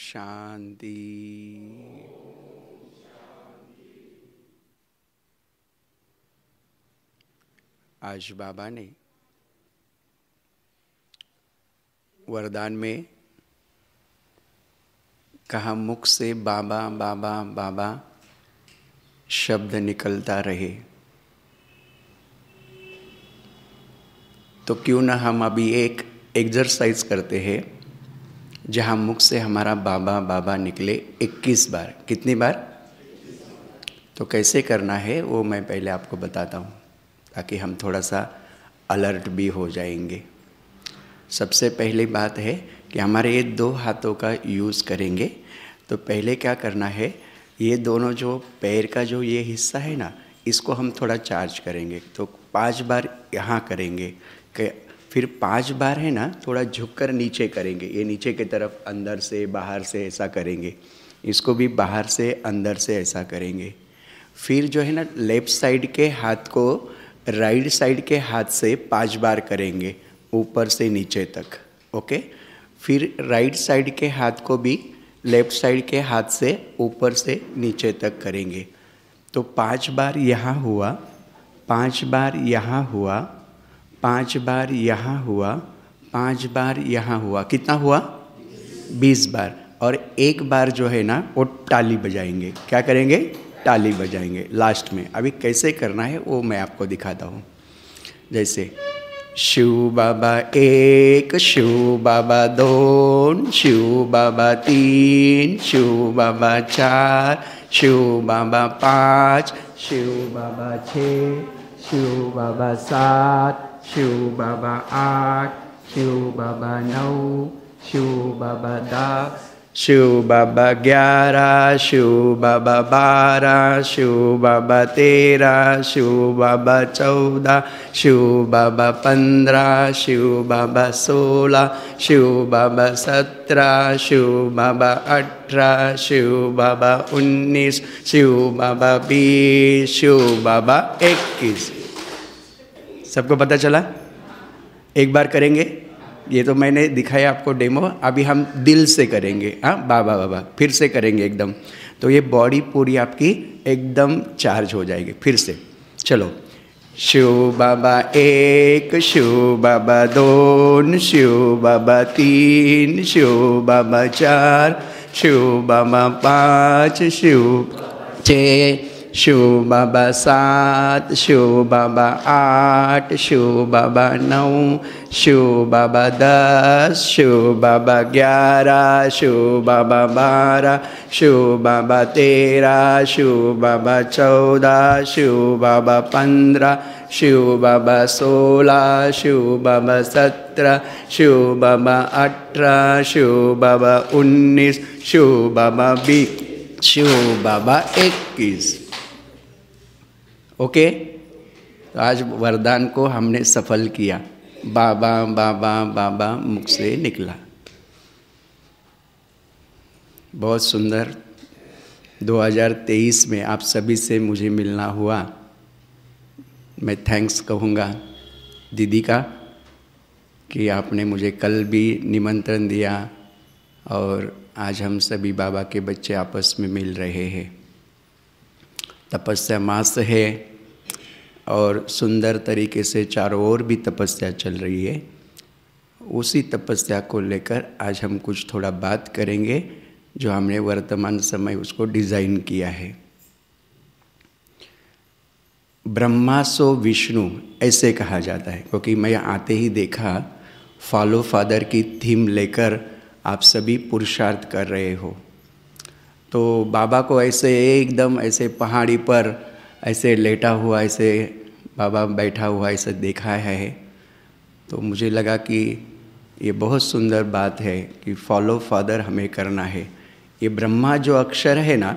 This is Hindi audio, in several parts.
शांति आज बाबा ने वरदान में कहा मुख से बाबा बाबा बाबा शब्द निकलता रहे तो क्यों ना हम अभी एक एक्सरसाइज करते हैं जहाँ मुख से हमारा बाबा बाबा निकले 21 बार कितनी बार तो कैसे करना है वो मैं पहले आपको बताता हूँ ताकि हम थोड़ा सा अलर्ट भी हो जाएंगे सबसे पहली बात है कि हमारे ये दो हाथों का यूज़ करेंगे तो पहले क्या करना है ये दोनों जो पैर का जो ये हिस्सा है ना इसको हम थोड़ा चार्ज करेंगे तो पांच बार यहाँ करेंगे कि फिर पांच बार है ना थोड़ा झुक कर नीचे करेंगे ये नीचे की तरफ अंदर से बाहर से ऐसा करेंगे इसको भी बाहर से अंदर से ऐसा करेंगे फिर जो है ना लेफ्ट साइड के हाथ को राइट साइड के हाथ से पांच बार करेंगे ऊपर से नीचे तक ओके फिर राइट साइड के हाथ को भी लेफ्ट साइड के हाथ से ऊपर से नीचे तक करेंगे तो पांच बार यहाँ हुआ पांच बार यहाँ हुआ पांच बार यहाँ हुआ पांच बार यहाँ हुआ कितना हुआ बीस बार और एक बार जो है ना वो टाली बजाएंगे क्या करेंगे टाली बजाएंगे लास्ट में अभी कैसे करना है वो मैं आपको दिखाता हूँ जैसे शिव बाबा एक शिव बाबा दोन शिव बाबा तीन शिव बाबा चार शिव बाबा पाँच शिव बाबा छः शिव बाबा सात siêu Baba Ak, a Baba Nau, bà Baba Da, bà Baba Gyara, Shiv Baba Bara, Shiv Baba Tera, Shiv Baba Chauda, Shiv Baba Pandra, Shiv Baba Sola, Shiv Baba Satra, Shiv Baba Atra, Shiv Baba Unnis, Shiv Baba Bi, Shiv Baba Ekis. सबको पता चला एक बार करेंगे ये तो मैंने दिखाया आपको डेमो अभी हम दिल से करेंगे हाँ बाबा बाबा फिर से करेंगे एकदम तो ये बॉडी पूरी आपकी एकदम चार्ज हो जाएगी फिर से चलो शिव बाबा एक शिव बाबा दोन शिव बाबा तीन शिव बाबा चार शिव बाबा पाँच शिव छः शिव बाबा सात शिव बाबा आठ शिव बाबा नौ शिव बाबा दस शिव बाबा ग्यारह शिव बाबा बारह शिव बाबा तेरह शिव बाबा चौदह शिव बाबा पंद्रह शिव बाबा सोलह शिव बाबा सत्रह शिव बाबा अठारह शिव बाबा उन्नीस शिव बाबा बीस शिव बाबा इक्कीस ओके तो आज वरदान को हमने सफल किया बाबा बाबा बाबा मुख से निकला बहुत सुंदर 2023 में आप सभी से मुझे मिलना हुआ मैं थैंक्स कहूँगा दीदी का कि आपने मुझे कल भी निमंत्रण दिया और आज हम सभी बाबा के बच्चे आपस में मिल रहे हैं तपस्या मास है और सुंदर तरीके से चारों ओर भी तपस्या चल रही है उसी तपस्या को लेकर आज हम कुछ थोड़ा बात करेंगे जो हमने वर्तमान समय उसको डिज़ाइन किया है ब्रह्मा सो विष्णु ऐसे कहा जाता है क्योंकि मैं आते ही देखा फॉलो फादर की थीम लेकर आप सभी पुरुषार्थ कर रहे हो तो बाबा को ऐसे एकदम ऐसे पहाड़ी पर ऐसे लेटा हुआ ऐसे बाबा बैठा हुआ ऐसे देखा है तो मुझे लगा कि ये बहुत सुंदर बात है कि फॉलो फादर हमें करना है ये ब्रह्मा जो अक्षर है ना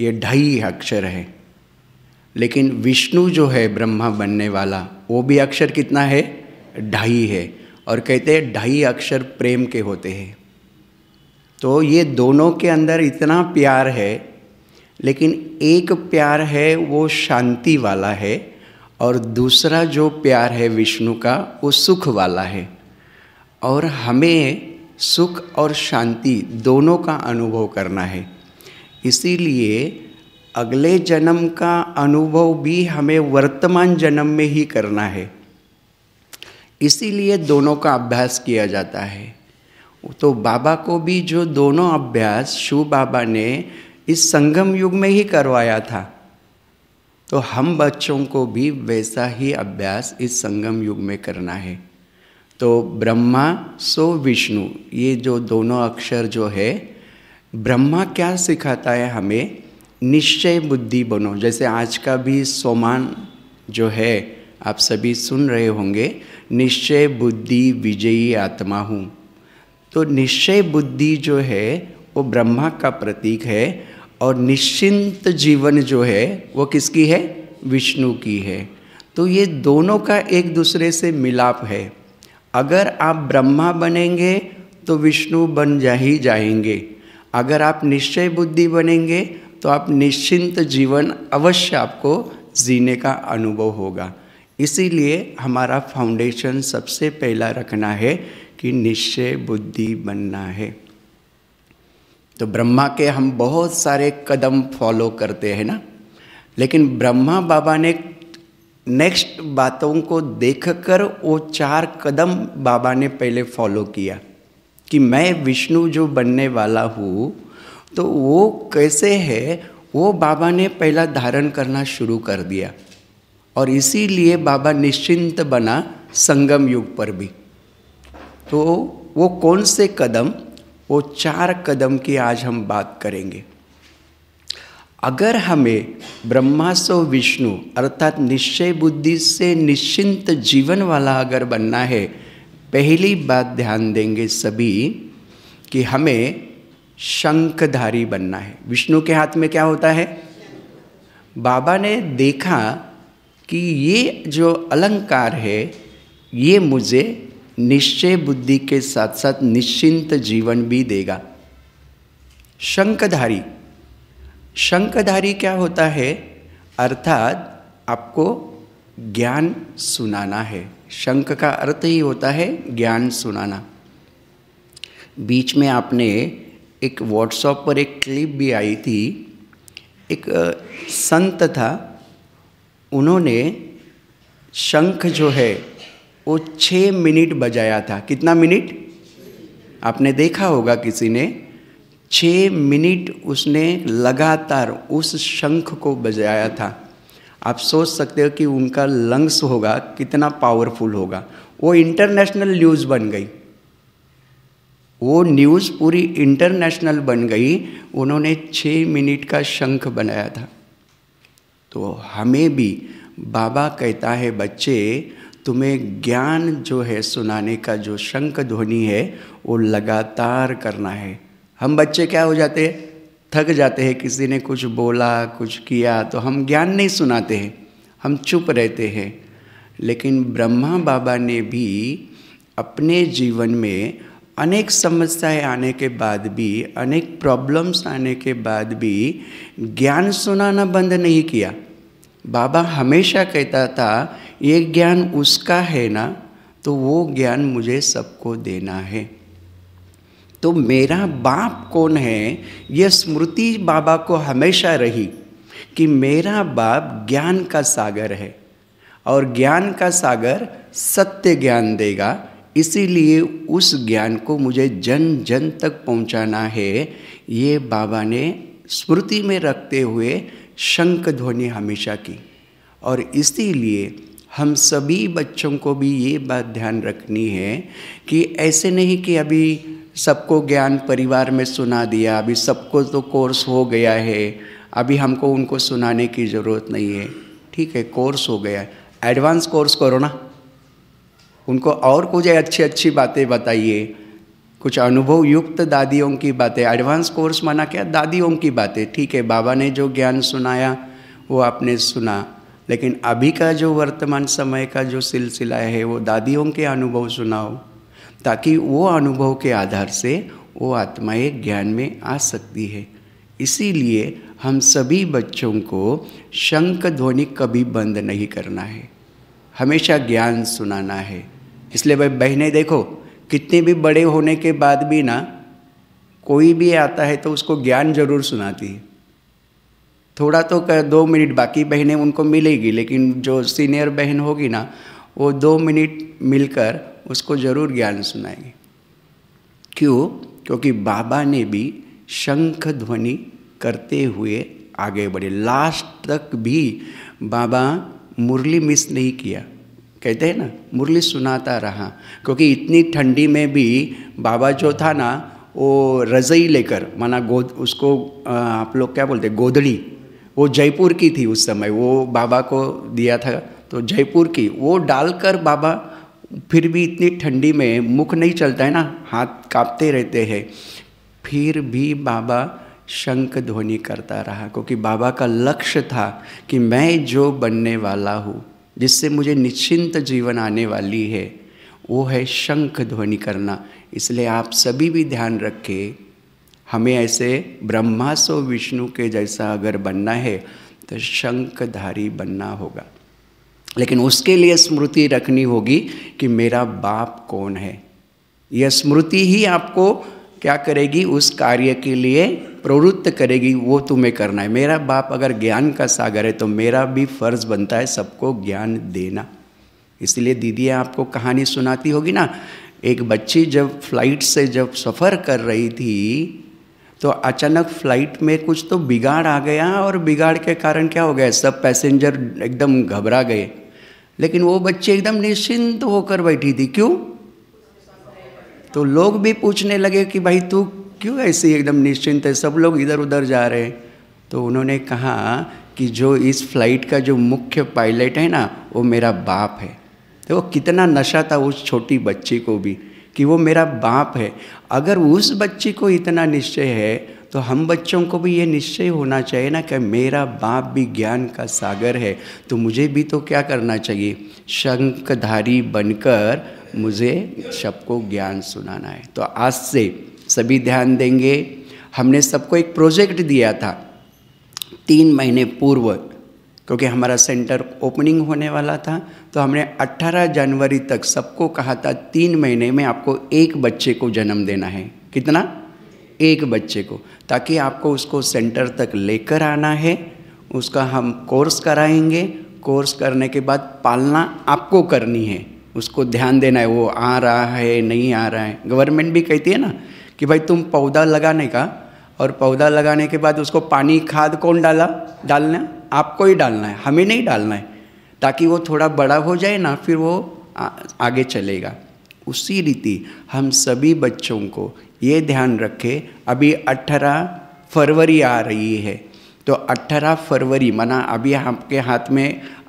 ये ढाई अक्षर है लेकिन विष्णु जो है ब्रह्मा बनने वाला वो भी अक्षर कितना है ढाई है और कहते हैं ढाई अक्षर प्रेम के होते हैं तो ये दोनों के अंदर इतना प्यार है लेकिन एक प्यार है वो शांति वाला है और दूसरा जो प्यार है विष्णु का वो सुख वाला है और हमें सुख और शांति दोनों का अनुभव करना है इसीलिए अगले जन्म का अनुभव भी हमें वर्तमान जन्म में ही करना है इसीलिए दोनों का अभ्यास किया जाता है तो बाबा को भी जो दोनों अभ्यास शिव बाबा ने इस संगम युग में ही करवाया था तो हम बच्चों को भी वैसा ही अभ्यास इस संगम युग में करना है तो ब्रह्मा सो विष्णु ये जो दोनों अक्षर जो है ब्रह्मा क्या सिखाता है हमें निश्चय बुद्धि बनो जैसे आज का भी सोमान जो है आप सभी सुन रहे होंगे निश्चय बुद्धि विजयी आत्मा हूँ तो निश्चय बुद्धि जो है वो ब्रह्मा का प्रतीक है और निश्चिंत जीवन जो है वो किसकी है विष्णु की है तो ये दोनों का एक दूसरे से मिलाप है अगर आप ब्रह्मा बनेंगे तो विष्णु बन जा ही जाएंगे अगर आप निश्चय बुद्धि बनेंगे तो आप निश्चिंत जीवन अवश्य आपको जीने का अनुभव होगा इसीलिए हमारा फाउंडेशन सबसे पहला रखना है कि निश्चय बुद्धि बनना है तो ब्रह्मा के हम बहुत सारे कदम फॉलो करते हैं ना लेकिन ब्रह्मा बाबा ने नेक्स्ट बातों को देखकर वो चार कदम बाबा ने पहले फॉलो किया कि मैं विष्णु जो बनने वाला हूँ तो वो कैसे है वो बाबा ने पहला धारण करना शुरू कर दिया और इसीलिए बाबा निश्चिंत बना संगम युग पर भी तो वो कौन से कदम वो चार कदम की आज हम बात करेंगे अगर हमें ब्रह्मा सो विष्णु अर्थात निश्चय बुद्धि से निश्चिंत जीवन वाला अगर बनना है पहली बात ध्यान देंगे सभी कि हमें शंखधारी बनना है विष्णु के हाथ में क्या होता है बाबा ने देखा कि ये जो अलंकार है ये मुझे निश्चय बुद्धि के साथ साथ निश्चिंत जीवन भी देगा शंकधारी शंकधारी क्या होता है अर्थात आपको ज्ञान सुनाना है शंक का अर्थ ही होता है ज्ञान सुनाना बीच में आपने एक व्हाट्सएप पर एक क्लिप भी आई थी एक संत था उन्होंने शंख जो है वो छः मिनट बजाया था कितना मिनट आपने देखा होगा किसी ने छः मिनट उसने लगातार उस शंख को बजाया था आप सोच सकते हो कि उनका लंग्स होगा कितना पावरफुल होगा वो इंटरनेशनल न्यूज़ बन गई वो न्यूज़ पूरी इंटरनेशनल बन गई उन्होंने छः मिनट का शंख बनाया था तो हमें भी बाबा कहता है बच्चे तुम्हें ज्ञान जो है सुनाने का जो शंख ध्वनि है वो लगातार करना है हम बच्चे क्या हो जाते हैं थक जाते हैं किसी ने कुछ बोला कुछ किया तो हम ज्ञान नहीं सुनाते हैं हम चुप रहते हैं लेकिन ब्रह्मा बाबा ने भी अपने जीवन में अनेक समस्याएं आने के बाद भी अनेक प्रॉब्लम्स आने के बाद भी ज्ञान सुनाना बंद नहीं किया बाबा हमेशा कहता था ये ज्ञान उसका है ना तो वो ज्ञान मुझे सबको देना है तो मेरा बाप कौन है यह स्मृति बाबा को हमेशा रही कि मेरा बाप ज्ञान का सागर है और ज्ञान का सागर सत्य ज्ञान देगा इसीलिए उस ज्ञान को मुझे जन जन तक पहुंचाना है ये बाबा ने स्मृति में रखते हुए शंख ध्वनि हमेशा की और इसीलिए हम सभी बच्चों को भी ये बात ध्यान रखनी है कि ऐसे नहीं कि अभी सबको ज्ञान परिवार में सुना दिया अभी सबको तो कोर्स हो गया है अभी हमको उनको सुनाने की ज़रूरत नहीं है ठीक है कोर्स हो गया है एडवांस कोर्स करो ना उनको और कुछ अच्छी अच्छी बातें बताइए कुछ अनुभव युक्त दादियों की बातें एडवांस कोर्स माना क्या दादियों की बातें ठीक है बाबा ने जो ज्ञान सुनाया वो आपने सुना लेकिन अभी का जो वर्तमान समय का जो सिलसिला है वो दादियों के अनुभव सुनाओ ताकि वो अनुभव के आधार से वो आत्माएं ज्ञान में आ सकती है इसीलिए हम सभी बच्चों को शंख ध्वनि कभी बंद नहीं करना है हमेशा ज्ञान सुनाना है इसलिए भाई बहनें देखो कितने भी बड़े होने के बाद भी ना कोई भी आता है तो उसको ज्ञान जरूर सुनाती है थोड़ा तो कर दो मिनट बाकी बहनें उनको मिलेगी लेकिन जो सीनियर बहन होगी ना वो दो मिनट मिलकर उसको ज़रूर ज्ञान सुनाएगी क्यों क्योंकि बाबा ने भी शंख ध्वनि करते हुए आगे बढ़े लास्ट तक भी बाबा मुरली मिस नहीं किया कहते हैं ना मुरली सुनाता रहा क्योंकि इतनी ठंडी में भी बाबा जो था ना वो रजई लेकर माना गोद उसको आप लोग क्या बोलते गोदड़ी वो जयपुर की थी उस समय वो बाबा को दिया था तो जयपुर की वो डालकर बाबा फिर भी इतनी ठंडी में मुख नहीं चलता है ना हाथ कांपते रहते हैं फिर भी बाबा शंख ध्वनि करता रहा क्योंकि बाबा का लक्ष्य था कि मैं जो बनने वाला हूँ जिससे मुझे निश्चिंत जीवन आने वाली है वो है शंख ध्वनि करना इसलिए आप सभी भी ध्यान रखें हमें ऐसे ब्रह्मा सो विष्णु के जैसा अगर बनना है तो शंखधारी बनना होगा लेकिन उसके लिए स्मृति रखनी होगी कि मेरा बाप कौन है यह स्मृति ही आपको क्या करेगी उस कार्य के लिए प्रवृत्त करेगी वो तुम्हें करना है मेरा बाप अगर ज्ञान का सागर है तो मेरा भी फर्ज बनता है सबको ज्ञान देना इसलिए दीदी आपको कहानी सुनाती होगी ना एक बच्ची जब फ्लाइट से जब सफ़र कर रही थी तो अचानक फ्लाइट में कुछ तो बिगाड़ आ गया और बिगाड़ के कारण क्या हो गया सब पैसेंजर एकदम घबरा गए लेकिन वो बच्चे एकदम निश्चिंत होकर बैठी थी क्यों तो लोग भी पूछने लगे कि भाई तू क्यों ऐसी एकदम निश्चिंत है सब लोग इधर उधर जा रहे हैं तो उन्होंने कहा कि जो इस फ्लाइट का जो मुख्य पायलट है ना वो मेरा बाप है तो वो कितना नशा था उस छोटी बच्ची को भी कि वो मेरा बाप है अगर उस बच्चे को इतना निश्चय है तो हम बच्चों को भी ये निश्चय होना चाहिए ना कि मेरा बाप भी ज्ञान का सागर है तो मुझे भी तो क्या करना चाहिए शंखधारी बनकर मुझे सबको ज्ञान सुनाना है तो आज से सभी ध्यान देंगे हमने सबको एक प्रोजेक्ट दिया था तीन महीने पूर्व क्योंकि हमारा सेंटर ओपनिंग होने वाला था तो हमने 18 जनवरी तक सबको कहा था तीन महीने में आपको एक बच्चे को जन्म देना है कितना एक बच्चे को ताकि आपको उसको सेंटर तक लेकर आना है उसका हम कोर्स कराएंगे कोर्स करने के बाद पालना आपको करनी है उसको ध्यान देना है वो आ रहा है नहीं आ रहा है गवर्नमेंट भी कहती है ना कि भाई तुम पौधा लगाने का और पौधा लगाने के बाद उसको पानी खाद कौन डाला डालना आपको ही डालना है हमें नहीं डालना है ताकि वो थोड़ा बड़ा हो जाए ना फिर वो आ, आगे चलेगा उसी रीति हम सभी बच्चों को ये ध्यान रखें अभी 18 फरवरी आ रही है तो 18 फरवरी मना अभी आपके हाथ में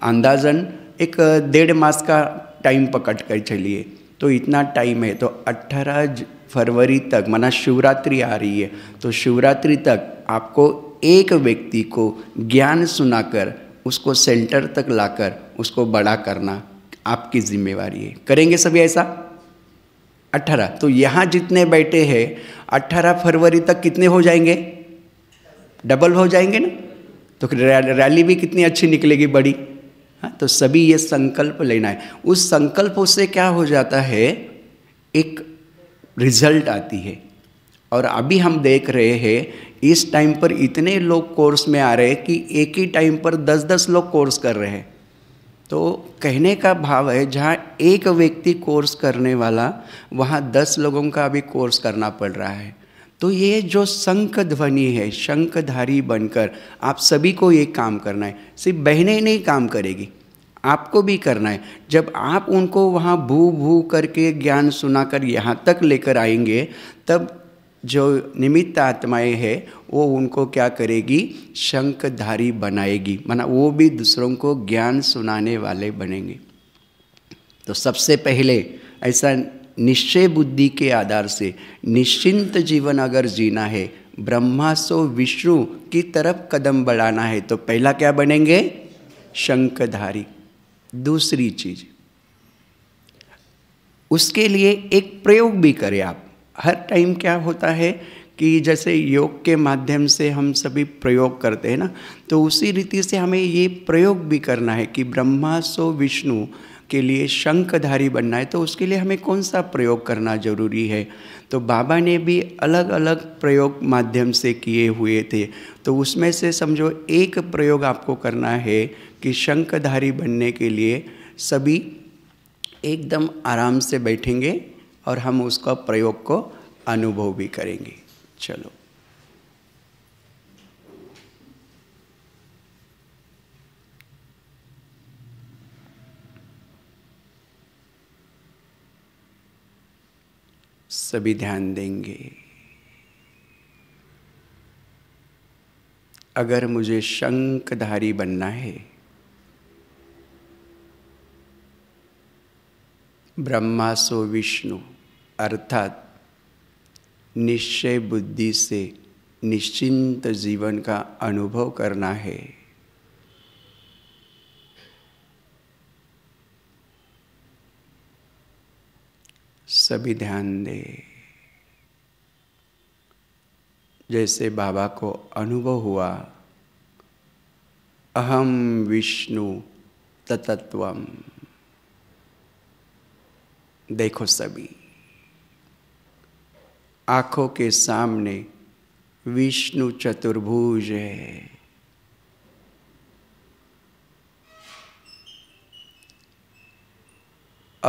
अंदाजन एक डेढ़ मास का टाइम पकड़ कर चलिए तो इतना टाइम है तो 18 फरवरी तक मना शिवरात्रि आ रही है तो शिवरात्रि तक आपको एक व्यक्ति को ज्ञान सुनाकर उसको सेंटर तक लाकर उसको बड़ा करना आपकी जिम्मेवारी है करेंगे सभी ऐसा अट्ठारह तो यहाँ जितने बैठे हैं अट्ठारह फरवरी तक कितने हो जाएंगे डबल हो जाएंगे ना तो रैली भी कितनी अच्छी निकलेगी बड़ी हाँ तो सभी ये संकल्प लेना है उस संकल्प से क्या हो जाता है एक रिजल्ट आती है और अभी हम देख रहे हैं इस टाइम पर इतने लोग कोर्स में आ रहे हैं कि एक ही टाइम पर दस दस लोग कोर्स कर रहे हैं तो कहने का भाव है जहाँ एक व्यक्ति कोर्स करने वाला वहाँ दस लोगों का भी कोर्स करना पड़ रहा है तो ये जो शंख ध्वनि है शंखधारी बनकर आप सभी को ये काम करना है सिर्फ बहनें नहीं काम करेगी आपको भी करना है जब आप उनको वहाँ भू भू करके ज्ञान सुनाकर यहाँ तक लेकर आएंगे तब जो निमित्त आत्माएं है वो उनको क्या करेगी शंखधारी बनाएगी माना वो भी दूसरों को ज्ञान सुनाने वाले बनेंगे तो सबसे पहले ऐसा निश्चय बुद्धि के आधार से निश्चिंत जीवन अगर जीना है ब्रह्मा सो विष्णु की तरफ कदम बढ़ाना है तो पहला क्या बनेंगे शंखधारी दूसरी चीज उसके लिए एक प्रयोग भी करें आप हर टाइम क्या होता है कि जैसे योग के माध्यम से हम सभी प्रयोग करते हैं ना तो उसी रीति से हमें ये प्रयोग भी करना है कि ब्रह्मा सो विष्णु के लिए शंखधारी बनना है तो उसके लिए हमें कौन सा प्रयोग करना जरूरी है तो बाबा ने भी अलग अलग प्रयोग माध्यम से किए हुए थे तो उसमें से समझो एक प्रयोग आपको करना है कि शंखधारी बनने के लिए सभी एकदम आराम से बैठेंगे और हम उसका प्रयोग को अनुभव भी करेंगे चलो सभी ध्यान देंगे अगर मुझे शंखधारी बनना है ब्रह्मा सो विष्णु अर्थात निश्चय बुद्धि से निश्चिंत जीवन का अनुभव करना है सभी ध्यान दे जैसे बाबा को अनुभव हुआ अहम विष्णु तत्त्वम देखो सभी आंखों के सामने विष्णु चतुर्भुज है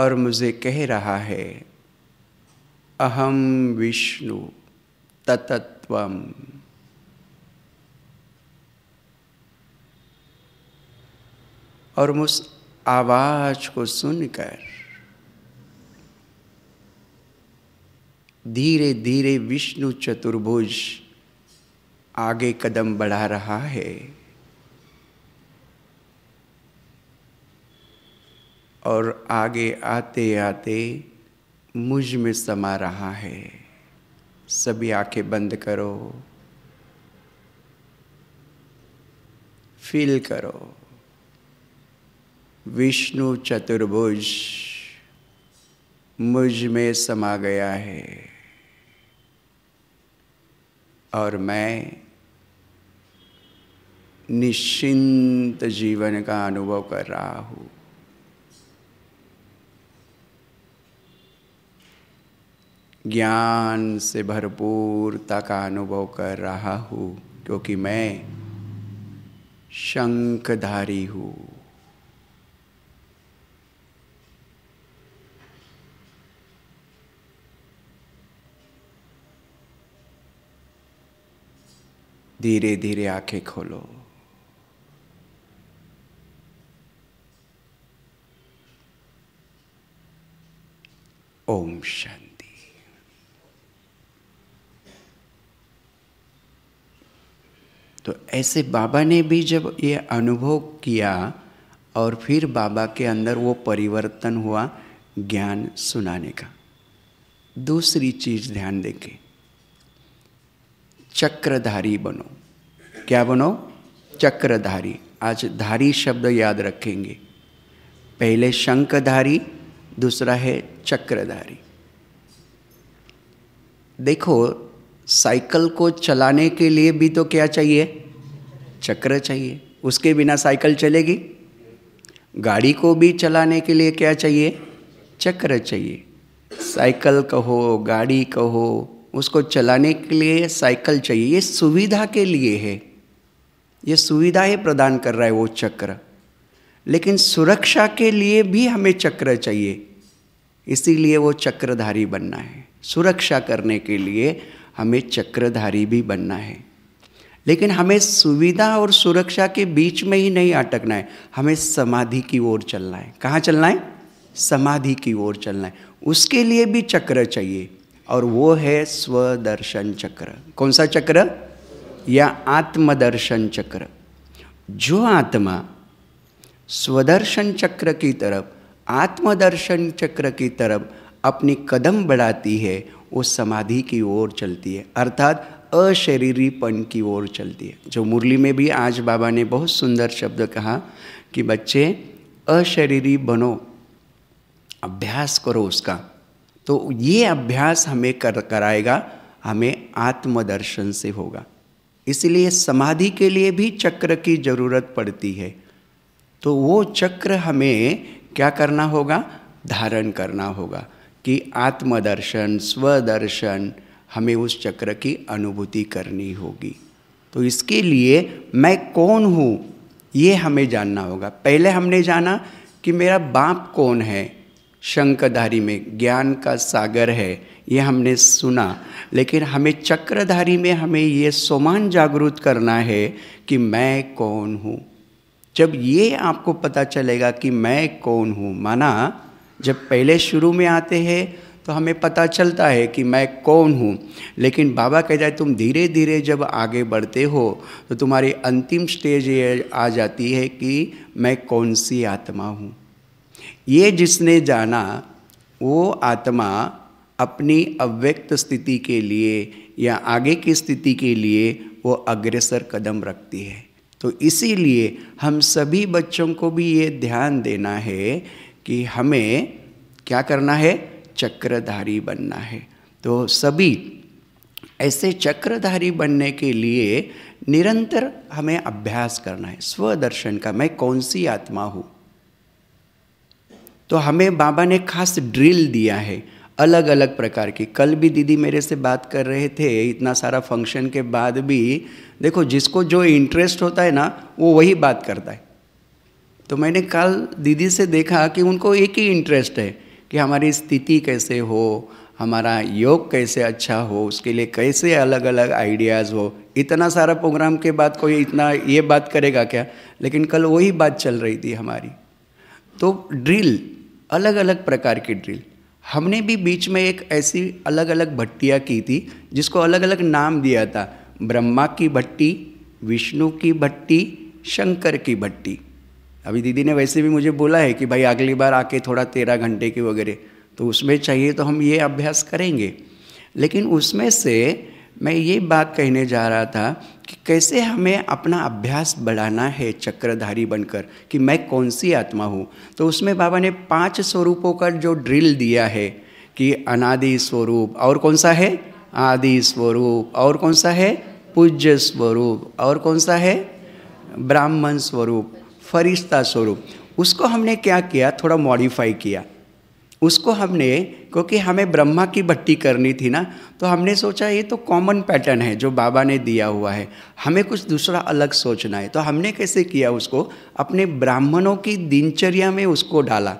और मुझे कह रहा है अहम विष्णु ततत्वम और मुझ आवाज को सुनकर धीरे धीरे विष्णु चतुर्भुज आगे कदम बढ़ा रहा है और आगे आते आते मुझ में समा रहा है सभी आंखें बंद करो फील करो विष्णु चतुर्भुज मुझ में समा गया है और मैं निश्चिंत जीवन का अनुभव कर रहा हूँ ज्ञान से भरपूरता का अनुभव कर रहा हूँ क्योंकि मैं शंखधारी हूँ धीरे धीरे आंखें खोलो ओम शांति तो ऐसे बाबा ने भी जब ये अनुभव किया और फिर बाबा के अंदर वो परिवर्तन हुआ ज्ञान सुनाने का दूसरी चीज ध्यान देखें चक्रधारी बनो क्या बनो चक्रधारी आज धारी शब्द याद रखेंगे पहले शंखधारी दूसरा है चक्रधारी देखो साइकिल को चलाने के लिए भी तो क्या चाहिए चक्र चाहिए उसके बिना साइकिल चलेगी गाड़ी को भी चलाने के लिए क्या चाहिए चक्र चाहिए साइकिल कहो गाड़ी कहो उसको चलाने के लिए साइकिल चाहिए ये सुविधा के लिए है ये सुविधाएं प्रदान कर रहा है वो चक्र लेकिन सुरक्षा के लिए भी हमें चक्र चाहिए इसीलिए वो चक्रधारी बनना है सुरक्षा करने के लिए हमें चक्रधारी भी बनना है लेकिन हमें सुविधा और सुरक्षा के बीच में ही नहीं अटकना है हमें समाधि की ओर चलना है कहाँ चलना है समाधि की ओर चलना है उसके लिए भी चक्र चाहिए और वो है स्वदर्शन चक्र कौन सा चक्र या आत्मदर्शन चक्र जो आत्मा स्वदर्शन चक्र की तरफ आत्मदर्शन चक्र की तरफ अपनी कदम बढ़ाती है वो समाधि की ओर चलती है अर्थात अशरीरीपन की ओर चलती है जो मुरली में भी आज बाबा ने बहुत सुंदर शब्द कहा कि बच्चे अशरीरी बनो अभ्यास करो उसका तो ये अभ्यास हमें कर कराएगा हमें आत्मदर्शन से होगा इसलिए समाधि के लिए भी चक्र की जरूरत पड़ती है तो वो चक्र हमें क्या करना होगा धारण करना होगा कि आत्मदर्शन स्वदर्शन हमें उस चक्र की अनुभूति करनी होगी तो इसके लिए मैं कौन हूँ ये हमें जानना होगा पहले हमने जाना कि मेरा बाप कौन है शंकधारी में ज्ञान का सागर है ये हमने सुना लेकिन हमें चक्रधारी में हमें ये सोमान जागरूक करना है कि मैं कौन हूँ जब ये आपको पता चलेगा कि मैं कौन हूँ माना जब पहले शुरू में आते हैं तो हमें पता चलता है कि मैं कौन हूँ लेकिन बाबा कहता है तुम धीरे धीरे जब आगे बढ़ते हो तो तुम्हारी अंतिम स्टेज ये आ जाती है कि मैं कौन सी आत्मा हूँ ये जिसने जाना वो आत्मा अपनी अव्यक्त स्थिति के लिए या आगे की स्थिति के लिए वो अग्रसर कदम रखती है तो इसीलिए हम सभी बच्चों को भी ये ध्यान देना है कि हमें क्या करना है चक्रधारी बनना है तो सभी ऐसे चक्रधारी बनने के लिए निरंतर हमें अभ्यास करना है स्वदर्शन का मैं कौन सी आत्मा हूँ तो हमें बाबा ने खास ड्रिल दिया है अलग अलग प्रकार की कल भी दीदी मेरे से बात कर रहे थे इतना सारा फंक्शन के बाद भी देखो जिसको जो इंटरेस्ट होता है ना वो वही बात करता है तो मैंने कल दीदी से देखा कि उनको एक ही इंटरेस्ट है कि हमारी स्थिति कैसे हो हमारा योग कैसे अच्छा हो उसके लिए कैसे अलग अलग आइडियाज़ हो इतना सारा प्रोग्राम के बाद कोई इतना ये बात करेगा क्या लेकिन कल वही बात चल रही थी हमारी तो ड्रिल अलग अलग प्रकार की ड्रिल हमने भी बीच में एक ऐसी अलग अलग भट्टियाँ की थी जिसको अलग अलग नाम दिया था ब्रह्मा की भट्टी विष्णु की भट्टी शंकर की भट्टी अभी दीदी ने वैसे भी मुझे बोला है कि भाई अगली बार आके थोड़ा तेरह घंटे की वगैरह तो उसमें चाहिए तो हम ये अभ्यास करेंगे लेकिन उसमें से मैं ये बात कहने जा रहा था कि कैसे हमें अपना अभ्यास बढ़ाना है चक्रधारी बनकर कि मैं कौन सी आत्मा हूँ तो उसमें बाबा ने पांच स्वरूपों का जो ड्रिल दिया है कि अनादि स्वरूप और कौन सा है आदि स्वरूप और कौन सा है पूज्य स्वरूप और कौन सा है ब्राह्मण स्वरूप फरिश्ता स्वरूप उसको हमने क्या किया थोड़ा मॉडिफाई किया उसको हमने क्योंकि हमें ब्रह्मा की भट्टी करनी थी ना तो हमने सोचा ये तो कॉमन पैटर्न है जो बाबा ने दिया हुआ है हमें कुछ दूसरा अलग सोचना है तो हमने कैसे किया उसको अपने ब्राह्मणों की दिनचर्या में उसको डाला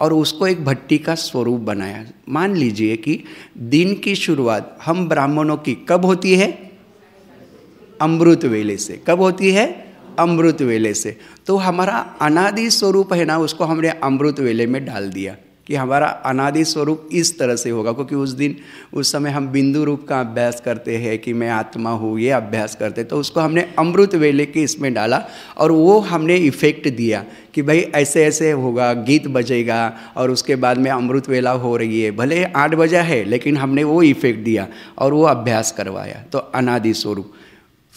और उसको एक भट्टी का स्वरूप बनाया मान लीजिए कि दिन की शुरुआत हम ब्राह्मणों की कब होती है अमृत वेले से कब होती है अमृत वेले से तो हमारा अनादि स्वरूप है ना उसको हमने अमृत वेले में डाल दिया कि हमारा अनादि स्वरूप इस तरह से होगा क्योंकि उस दिन उस समय हम बिंदु रूप का अभ्यास करते हैं कि मैं आत्मा हूँ ये अभ्यास करते तो उसको हमने अमृत वेले के इसमें डाला और वो हमने इफ़ेक्ट दिया कि भाई ऐसे ऐसे होगा गीत बजेगा और उसके बाद में अमृत वेला हो रही है भले आठ बजा है लेकिन हमने वो इफ़ेक्ट दिया और वो अभ्यास करवाया तो अनादि स्वरूप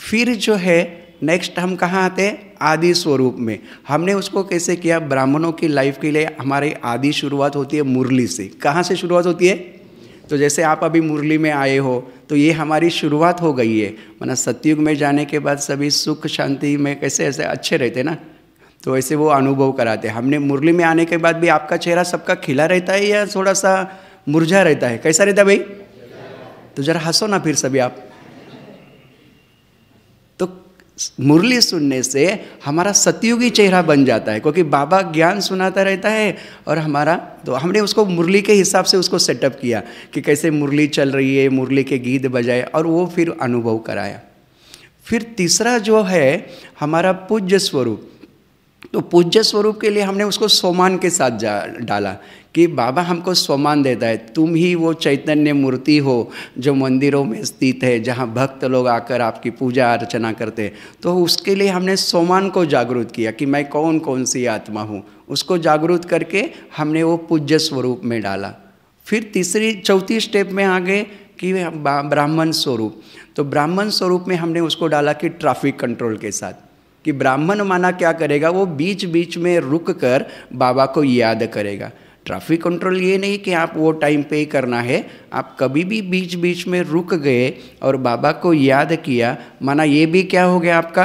फिर जो है नेक्स्ट हम कहाँ आते हैं आदि स्वरूप में हमने उसको कैसे किया ब्राह्मणों की लाइफ के लिए हमारी आदि शुरुआत होती है मुरली से कहाँ से शुरुआत होती है तो जैसे आप अभी मुरली में आए हो तो ये हमारी शुरुआत हो गई है मतलब सत्युग में जाने के बाद सभी सुख शांति में कैसे ऐसे अच्छे रहते ना तो ऐसे वो अनुभव कराते हमने मुरली में आने के बाद भी आपका चेहरा सबका खिला रहता है या थोड़ा सा मुरझा रहता है कैसा रहता है भाई तो जरा हंसो ना फिर सभी आप मुरली सुनने से हमारा सतयुगी चेहरा बन जाता है क्योंकि बाबा ज्ञान सुनाता रहता है और हमारा तो हमने उसको मुरली के हिसाब से उसको सेटअप किया कि कैसे मुरली चल रही है मुरली के गीत बजाए और वो फिर अनुभव कराया फिर तीसरा जो है हमारा पूज्य स्वरूप तो पूज्य स्वरूप के लिए हमने उसको सोमान के साथ डाला कि बाबा हमको स्वमान देता है तुम ही वो चैतन्य मूर्ति हो जो मंदिरों में स्थित है जहाँ भक्त लोग आकर आपकी पूजा अर्चना करते हैं तो उसके लिए हमने स्वमान को जागरूक किया कि मैं कौन कौन सी आत्मा हूँ उसको जागृत करके हमने वो पूज्य स्वरूप में डाला फिर तीसरी चौथी स्टेप में आ गए कि ब्राह्मण स्वरूप तो ब्राह्मण स्वरूप में हमने उसको डाला कि ट्रैफिक कंट्रोल के साथ कि ब्राह्मण माना क्या करेगा वो बीच बीच में रुक कर बाबा को याद करेगा ट्रैफिक कंट्रोल ये नहीं कि आप वो टाइम पे ही करना है आप कभी भी बीच बीच में रुक गए और बाबा को याद किया माना ये भी क्या हो गया आपका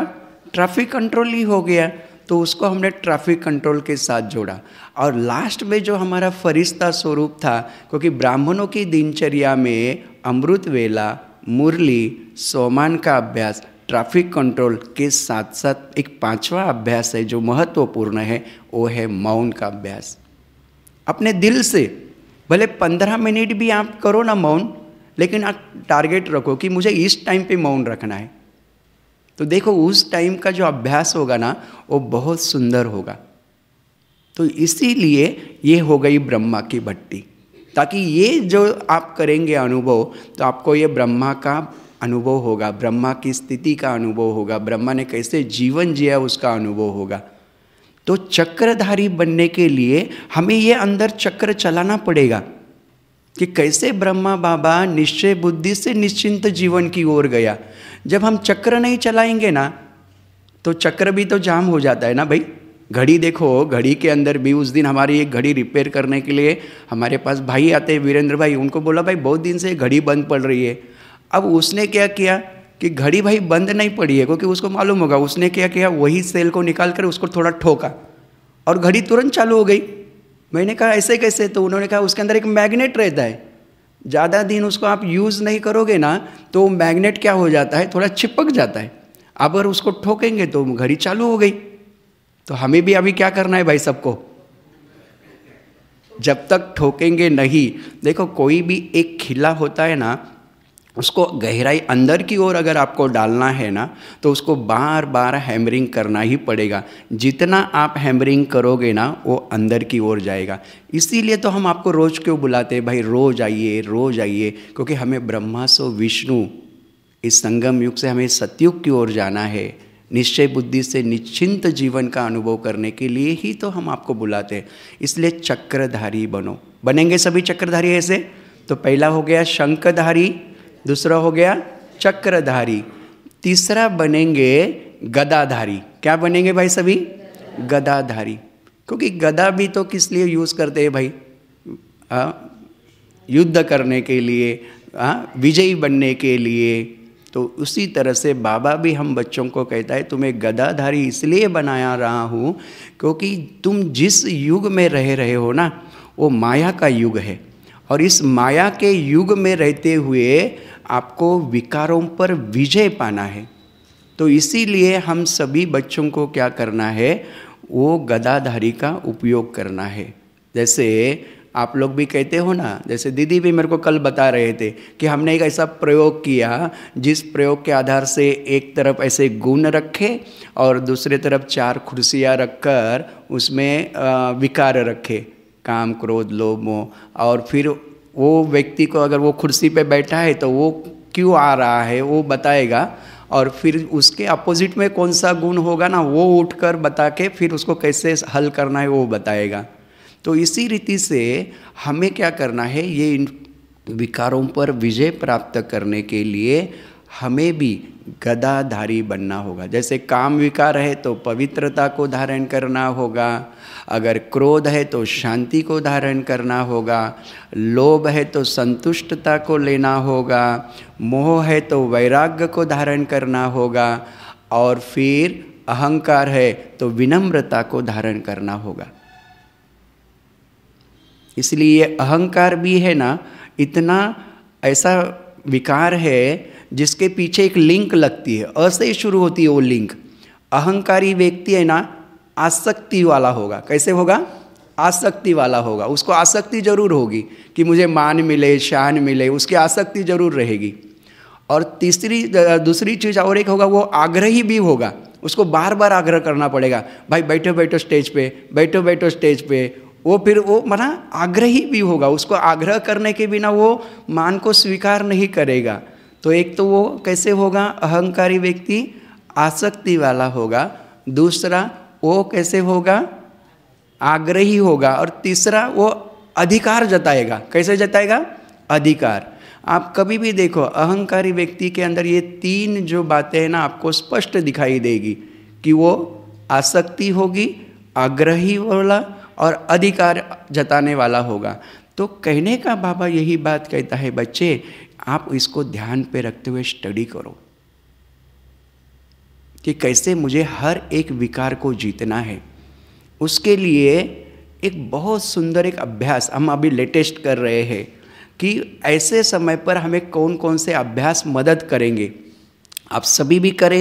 ट्रैफिक कंट्रोल ही हो गया तो उसको हमने ट्रैफिक कंट्रोल के साथ जोड़ा और लास्ट में जो हमारा फरिश्ता स्वरूप था क्योंकि ब्राह्मणों की दिनचर्या में अमृत वेला मुरली सोमान का अभ्यास ट्रैफिक कंट्रोल के साथ साथ एक पांचवा अभ्यास है जो महत्वपूर्ण है वो है मौन का अभ्यास अपने दिल से भले पंद्रह मिनट भी आप करो ना मौन लेकिन आप टारगेट रखो कि मुझे इस टाइम पे मौन रखना है तो देखो उस टाइम का जो अभ्यास होगा ना वो बहुत सुंदर होगा तो इसीलिए ये हो गई ब्रह्मा की भट्टी ताकि ये जो आप करेंगे अनुभव तो आपको ये ब्रह्मा का अनुभव होगा ब्रह्मा की स्थिति का अनुभव होगा ब्रह्मा ने कैसे जीवन जिया उसका अनुभव होगा तो चक्रधारी बनने के लिए हमें ये अंदर चक्र चलाना पड़ेगा कि कैसे ब्रह्मा बाबा निश्चय बुद्धि से निश्चिंत जीवन की ओर गया जब हम चक्र नहीं चलाएंगे ना तो चक्र भी तो जाम हो जाता है ना भाई घड़ी देखो घड़ी के अंदर भी उस दिन हमारी एक घड़ी रिपेयर करने के लिए हमारे पास भाई आते हैं वीरेंद्र भाई उनको बोला भाई बहुत दिन से घड़ी बंद पड़ रही है अब उसने क्या किया कि घड़ी भाई बंद नहीं पड़ी है क्योंकि उसको मालूम होगा उसने क्या किया वही सेल को निकाल कर उसको थोड़ा ठोका और घड़ी तुरंत चालू हो गई मैंने कहा ऐसे कैसे तो उन्होंने कहा उसके अंदर एक मैग्नेट रहता है ज़्यादा दिन उसको आप यूज़ नहीं करोगे ना तो मैग्नेट क्या हो जाता है थोड़ा चिपक जाता है आप अगर उसको ठोकेंगे तो घड़ी चालू हो गई तो हमें भी अभी क्या करना है भाई सबको जब तक ठोकेंगे नहीं देखो कोई भी एक खिला होता है ना उसको गहराई अंदर की ओर अगर आपको डालना है ना तो उसको बार बार हैमरिंग करना ही पड़ेगा जितना आप हैमरिंग करोगे ना वो अंदर की ओर जाएगा इसीलिए तो हम आपको रोज़ क्यों बुलाते हैं भाई रोज़ आइए रोज़ आइए क्योंकि हमें ब्रह्मा सो विष्णु इस संगम युग से हमें सतयुग की ओर जाना है निश्चय बुद्धि से निश्चिंत जीवन का अनुभव करने के लिए ही तो हम आपको बुलाते हैं इसलिए चक्रधारी बनो बनेंगे सभी चक्रधारी ऐसे तो पहला हो गया शंखधारी दूसरा हो गया चक्रधारी तीसरा बनेंगे गदाधारी क्या बनेंगे भाई सभी गदाधारी क्योंकि गदा भी तो किस लिए यूज़ करते हैं भाई आ, युद्ध करने के लिए विजयी बनने के लिए तो उसी तरह से बाबा भी हम बच्चों को कहता है तुम्हें गदाधारी इसलिए बनाया रहा हूँ क्योंकि तुम जिस युग में रह रहे हो ना वो माया का युग है और इस माया के युग में रहते हुए आपको विकारों पर विजय पाना है तो इसीलिए हम सभी बच्चों को क्या करना है वो गदाधारी का उपयोग करना है जैसे आप लोग भी कहते हो ना जैसे दीदी भी मेरे को कल बता रहे थे कि हमने एक ऐसा प्रयोग किया जिस प्रयोग के आधार से एक तरफ ऐसे गुण रखे और दूसरे तरफ चार कुर्सियाँ रखकर उसमें विकार रखे काम क्रोध लोभ मोह और फिर वो व्यक्ति को अगर वो कुर्सी पे बैठा है तो वो क्यों आ रहा है वो बताएगा और फिर उसके अपोजिट में कौन सा गुण होगा ना वो उठकर बता के फिर उसको कैसे हल करना है वो बताएगा तो इसी रीति से हमें क्या करना है ये इन विकारों पर विजय प्राप्त करने के लिए हमें भी गदाधारी बनना होगा जैसे काम विकार है तो पवित्रता को धारण करना होगा अगर क्रोध है तो शांति को धारण करना होगा लोभ है तो संतुष्टता को लेना होगा मोह है तो वैराग्य को धारण करना होगा और फिर अहंकार है तो विनम्रता को धारण करना होगा इसलिए अहंकार भी है ना इतना ऐसा विकार है जिसके पीछे एक लिंक लगती है ऐसे ही शुरू होती है वो लिंक अहंकारी व्यक्ति है ना आसक्ति वाला होगा कैसे होगा आसक्ति वाला होगा उसको आसक्ति जरूर होगी कि मुझे मान मिले शान मिले उसकी आसक्ति जरूर रहेगी और तीसरी दूसरी चीज़ और एक होगा वो आग्रही भी होगा उसको बार बार आग्रह करना पड़ेगा भाई बैठो बैठो स्टेज पे बैठो बैठो स्टेज पे वो फिर वो मना आग्रही भी होगा उसको आग्रह करने के बिना वो मान को स्वीकार नहीं करेगा तो एक तो वो कैसे होगा अहंकारी व्यक्ति आसक्ति वाला होगा दूसरा वो कैसे होगा आग्रही होगा और तीसरा वो अधिकार जताएगा कैसे जताएगा अधिकार आप कभी भी देखो अहंकारी व्यक्ति के अंदर ये तीन जो बातें हैं ना आपको स्पष्ट दिखाई देगी कि वो आसक्ति होगी आग्रही वाला और अधिकार जताने वाला होगा तो कहने का बाबा यही बात कहता है बच्चे आप इसको ध्यान पे रखते हुए स्टडी करो कि कैसे मुझे हर एक विकार को जीतना है उसके लिए एक बहुत सुंदर एक अभ्यास हम अभी लेटेस्ट कर रहे हैं कि ऐसे समय पर हमें कौन कौन से अभ्यास मदद करेंगे आप सभी भी करें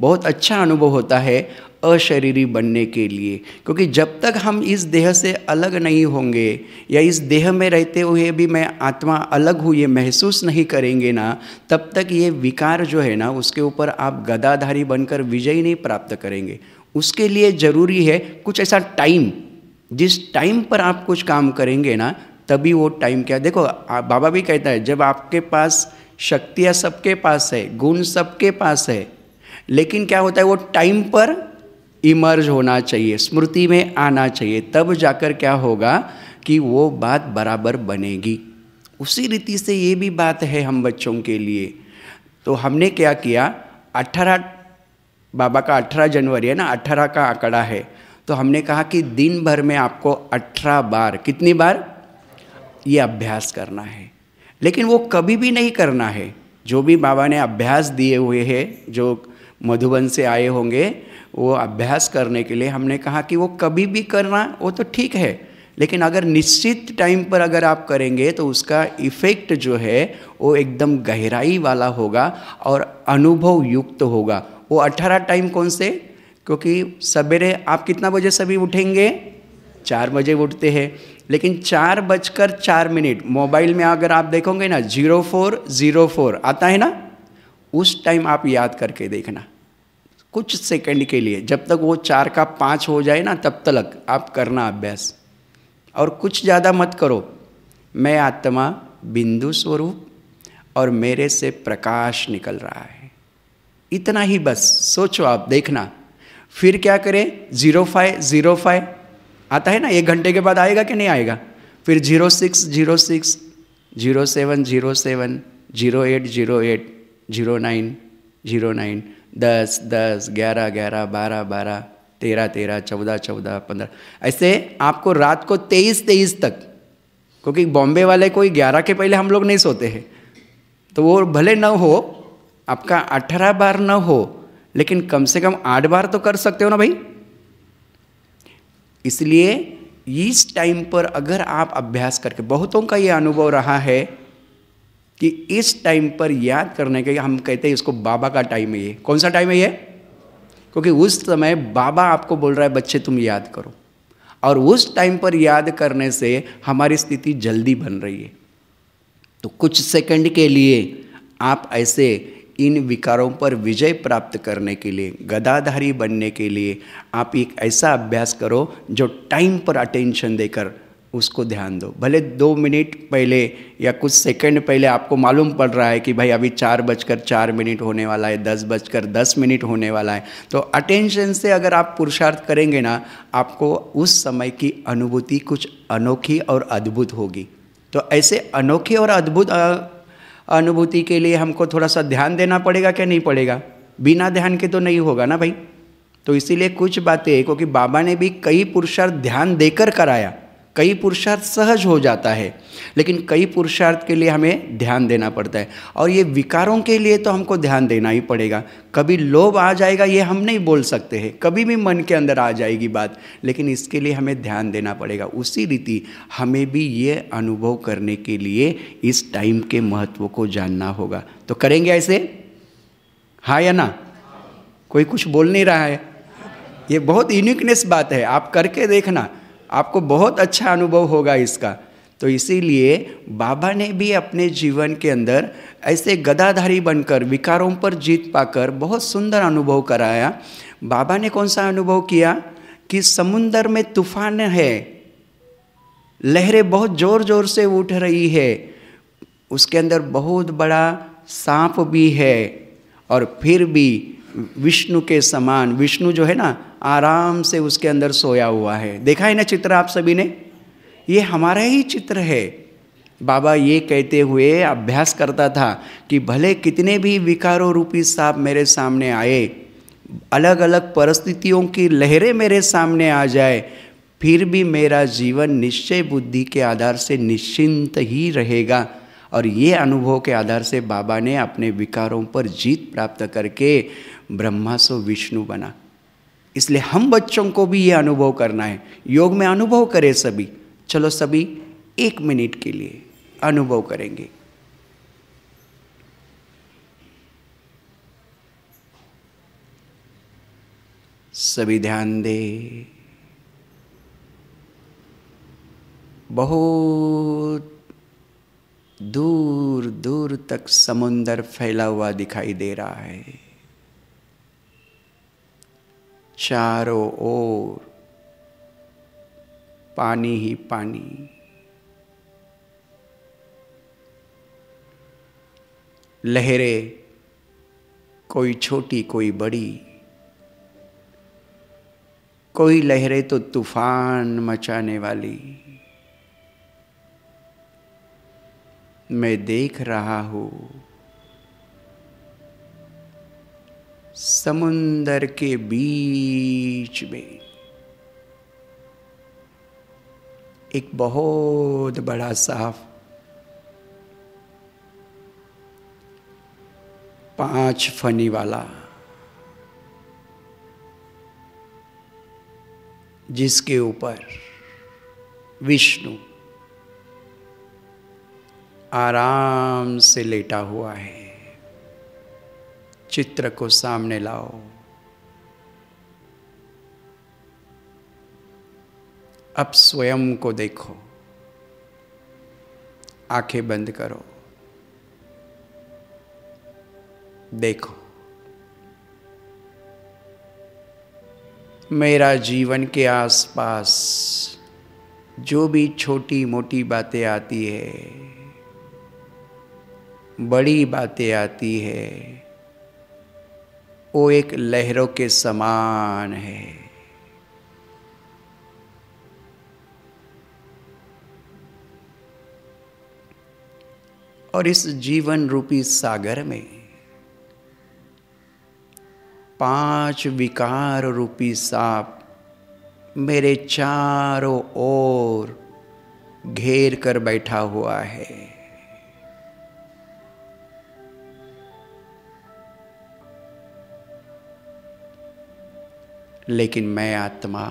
बहुत अच्छा अनुभव होता है अशरीरी बनने के लिए क्योंकि जब तक हम इस देह से अलग नहीं होंगे या इस देह में रहते हुए भी मैं आत्मा अलग हुई ये महसूस नहीं करेंगे ना तब तक ये विकार जो है ना उसके ऊपर आप गदाधारी बनकर विजय नहीं प्राप्त करेंगे उसके लिए ज़रूरी है कुछ ऐसा टाइम जिस टाइम पर आप कुछ काम करेंगे ना तभी वो टाइम क्या देखो बाबा भी कहता है जब आपके पास शक्तियाँ सबके पास है गुण सबके पास है लेकिन क्या होता है वो टाइम पर इमर्ज होना चाहिए स्मृति में आना चाहिए तब जाकर क्या होगा कि वो बात बराबर बनेगी उसी रीति से ये भी बात है हम बच्चों के लिए तो हमने क्या किया अट्ठारह बाबा का अठारह जनवरी है ना अठारह का आंकड़ा है तो हमने कहा कि दिन भर में आपको अठारह बार कितनी बार ये अभ्यास करना है लेकिन वो कभी भी नहीं करना है जो भी बाबा ने अभ्यास दिए हुए हैं जो मधुबन से आए होंगे वो अभ्यास करने के लिए हमने कहा कि वो कभी भी करना वो तो ठीक है लेकिन अगर निश्चित टाइम पर अगर आप करेंगे तो उसका इफ़ेक्ट जो है वो एकदम गहराई वाला होगा और अनुभव युक्त तो होगा वो अट्ठारह टाइम कौन से क्योंकि सवेरे आप कितना बजे सभी उठेंगे चार बजे उठते हैं लेकिन चार बजकर चार मिनट मोबाइल में अगर आप देखोगे ना जीरो फोर जीरो फोर आता है ना उस टाइम आप याद करके देखना कुछ सेकंड के लिए जब तक वो चार का पाँच हो जाए ना तब तक आप करना अभ्यास और कुछ ज़्यादा मत करो मैं आत्मा बिंदु स्वरूप और मेरे से प्रकाश निकल रहा है इतना ही बस सोचो आप देखना फिर क्या करें ज़ीरो फाइव ज़ीरो फाइव आता है ना एक घंटे के बाद आएगा कि नहीं आएगा फिर zero six zero six zero seven zero seven zero eight zero eight zero nine zero nine दस दस ग्यारह ग्यारह बारह बारह तेरह तेरह चौदह चौदह पंद्रह ऐसे आपको रात को तेईस तेईस तक क्योंकि बॉम्बे वाले कोई ग्यारह के पहले हम लोग नहीं सोते हैं तो वो भले न हो आपका अठारह बार न हो लेकिन कम से कम आठ बार तो कर सकते हो ना भाई इसलिए इस टाइम पर अगर आप अभ्यास करके बहुतों का ये अनुभव रहा है कि इस टाइम पर याद करने के हम कहते हैं इसको बाबा का टाइम है ये कौन सा टाइम है ये क्योंकि उस समय बाबा आपको बोल रहा है बच्चे तुम याद करो और उस टाइम पर याद करने से हमारी स्थिति जल्दी बन रही है तो कुछ सेकंड के लिए आप ऐसे इन विकारों पर विजय प्राप्त करने के लिए गदाधारी बनने के लिए आप एक ऐसा अभ्यास करो जो टाइम पर अटेंशन देकर उसको ध्यान दो भले दो मिनट पहले या कुछ सेकंड पहले आपको मालूम पड़ रहा है कि भाई अभी चार बजकर चार मिनट होने वाला है दस बजकर दस मिनट होने वाला है तो अटेंशन से अगर आप पुरुषार्थ करेंगे ना आपको उस समय की अनुभूति कुछ अनोखी और अद्भुत होगी तो ऐसे अनोखे और अद्भुत अनुभूति के लिए हमको थोड़ा सा ध्यान देना पड़ेगा क्या नहीं पड़ेगा बिना ध्यान के तो नहीं होगा ना भाई तो इसीलिए कुछ बातें क्योंकि बाबा ने भी कई पुरुषार्थ ध्यान देकर कराया कई पुरुषार्थ सहज हो जाता है लेकिन कई पुरुषार्थ के लिए हमें ध्यान देना पड़ता है और ये विकारों के लिए तो हमको ध्यान देना ही पड़ेगा कभी लोभ आ जाएगा ये हम नहीं बोल सकते हैं कभी भी मन के अंदर आ जाएगी बात लेकिन इसके लिए हमें ध्यान देना पड़ेगा उसी रीति हमें भी ये अनुभव करने के लिए इस टाइम के महत्व को जानना होगा तो करेंगे ऐसे हाँ या ना कोई कुछ बोल नहीं रहा है ये बहुत यूनिकनेस बात है आप करके देखना आपको बहुत अच्छा अनुभव होगा इसका तो इसीलिए बाबा ने भी अपने जीवन के अंदर ऐसे गदाधारी बनकर विकारों पर जीत पाकर बहुत सुंदर अनुभव कराया बाबा ने कौन सा अनुभव किया कि समुंदर में तूफान है लहरें बहुत ज़ोर ज़ोर से उठ रही है उसके अंदर बहुत बड़ा सांप भी है और फिर भी विष्णु के समान विष्णु जो है ना आराम से उसके अंदर सोया हुआ है देखा है ना चित्र आप सभी ने ये हमारा ही चित्र है बाबा ये कहते हुए अभ्यास करता था कि भले कितने भी विकारों रूपी साप मेरे सामने आए अलग अलग परिस्थितियों की लहरें मेरे सामने आ जाए फिर भी मेरा जीवन निश्चय बुद्धि के आधार से निश्चिंत ही रहेगा और ये अनुभव के आधार से बाबा ने अपने विकारों पर जीत प्राप्त करके ब्रह्मा सो विष्णु बना इसलिए हम बच्चों को भी ये अनुभव करना है योग में अनुभव करें सभी चलो सभी एक मिनट के लिए अनुभव करेंगे सभी ध्यान दे बहुत दूर दूर तक समुंदर फैला हुआ दिखाई दे रहा है चारों ओर पानी ही पानी लहरें कोई छोटी कोई बड़ी कोई लहरें तो तूफान मचाने वाली मैं देख रहा हूं समुंदर के बीच में एक बहुत बड़ा साफ पांच फनी वाला जिसके ऊपर विष्णु आराम से लेटा हुआ है चित्र को सामने लाओ अब स्वयं को देखो आंखें बंद करो देखो मेरा जीवन के आसपास जो भी छोटी मोटी बातें आती है बड़ी बातें आती है वो एक लहरों के समान है और इस जीवन रूपी सागर में पांच विकार रूपी सांप मेरे चारों ओर घेर कर बैठा हुआ है लेकिन मैं आत्मा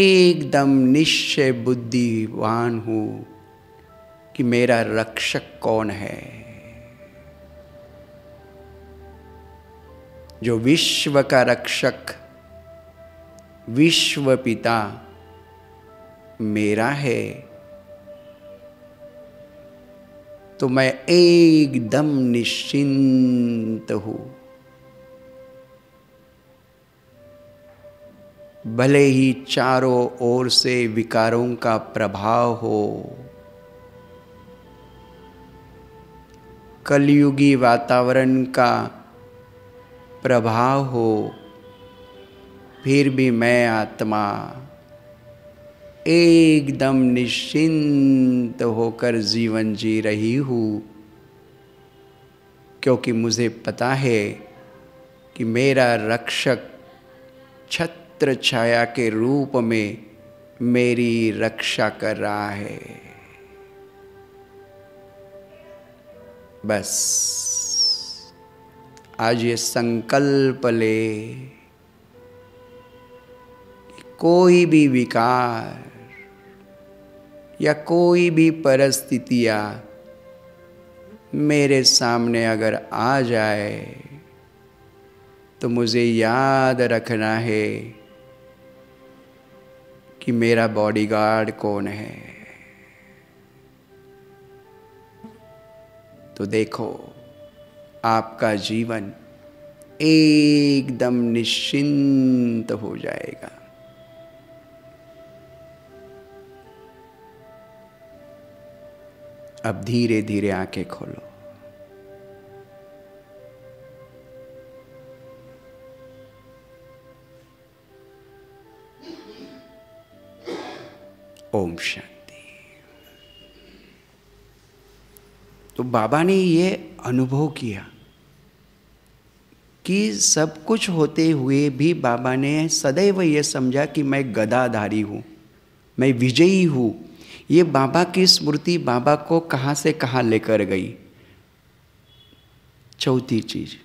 एकदम निश्चय बुद्धिवान हूं कि मेरा रक्षक कौन है जो विश्व का रक्षक विश्व पिता मेरा है तो मैं एकदम निश्चिंत हूं भले ही चारों ओर से विकारों का प्रभाव हो कलयुगी वातावरण का प्रभाव हो फिर भी मैं आत्मा एकदम निश्चिंत होकर जीवन जी रही हूँ क्योंकि मुझे पता है कि मेरा रक्षक छत छत्र छाया के रूप में मेरी रक्षा कर रहा है बस आज ये संकल्प ले कोई भी विकार या कोई भी परिस्थितियां मेरे सामने अगर आ जाए तो मुझे याद रखना है कि मेरा बॉडीगार्ड कौन है तो देखो आपका जीवन एकदम निश्चिंत हो जाएगा अब धीरे धीरे आंखें खोलो ओम शांति तो बाबा ने ये अनुभव किया कि सब कुछ होते हुए भी बाबा ने सदैव यह समझा कि मैं गदाधारी हूँ मैं विजयी हूँ ये बाबा की स्मृति बाबा को कहाँ से कहाँ लेकर गई चौथी चीज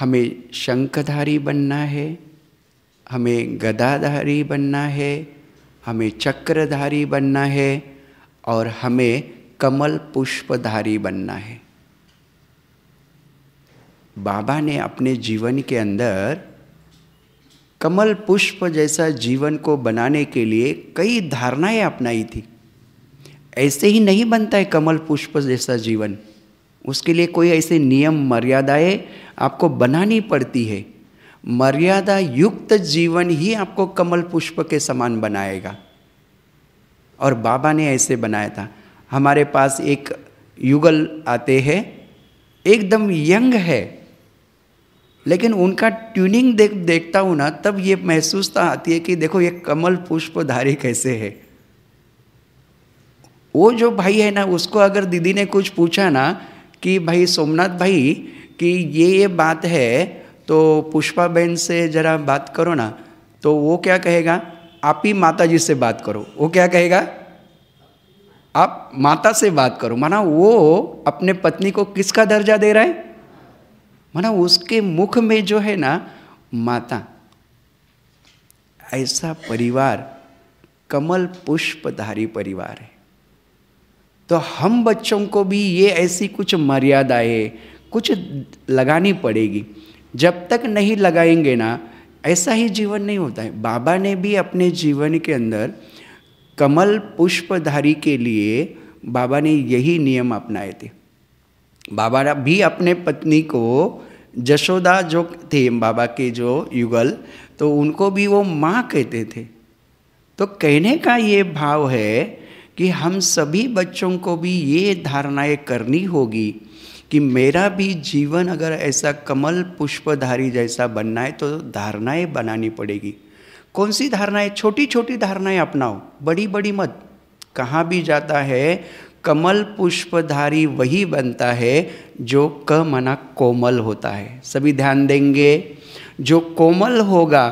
हमें शंखधारी बनना है हमें गदाधारी बनना है हमें चक्रधारी बनना है और हमें कमल पुष्पधारी बनना है बाबा ने अपने जीवन के अंदर कमल पुष्प जैसा जीवन को बनाने के लिए कई धारणाएं अपनाई थी ऐसे ही नहीं बनता है कमल पुष्प जैसा जीवन उसके लिए कोई ऐसे नियम मर्यादाएं आपको बनानी पड़ती है मर्यादा युक्त जीवन ही आपको कमल पुष्प के समान बनाएगा और बाबा ने ऐसे बनाया था हमारे पास एक युगल आते हैं एकदम यंग है लेकिन उनका ट्यूनिंग देख देखता हूँ ना तब ये महसूसता तो आती है कि देखो ये कमल पुष्पधारी कैसे है वो जो भाई है ना उसको अगर दीदी ने कुछ पूछा ना कि भाई सोमनाथ भाई कि ये ये बात है तो पुष्पा बहन से ज़रा बात करो ना तो वो क्या कहेगा आप ही माता जी से बात करो वो क्या कहेगा आप माता से बात करो माना वो अपने पत्नी को किसका दर्जा दे रहा है माना उसके मुख में जो है ना माता ऐसा परिवार कमल पुष्पधारी परिवार है तो हम बच्चों को भी ये ऐसी कुछ मर्यादाएं कुछ लगानी पड़ेगी जब तक नहीं लगाएंगे ना ऐसा ही जीवन नहीं होता है बाबा ने भी अपने जीवन के अंदर कमल पुष्पधारी के लिए बाबा ने यही नियम अपनाए थे बाबा ने भी अपने पत्नी को जशोदा जो थे बाबा के जो युगल तो उनको भी वो माँ कहते थे तो कहने का ये भाव है कि हम सभी बच्चों को भी ये धारणाएं करनी होगी कि मेरा भी जीवन अगर ऐसा कमल पुष्पधारी जैसा बनना है तो धारणाएं बनानी पड़ेगी कौन सी धारणाएं छोटी छोटी धारणाएं अपनाओ बड़ी बड़ी मत कहाँ भी जाता है कमल पुष्पधारी वही बनता है जो क मना कोमल होता है सभी ध्यान देंगे जो कोमल होगा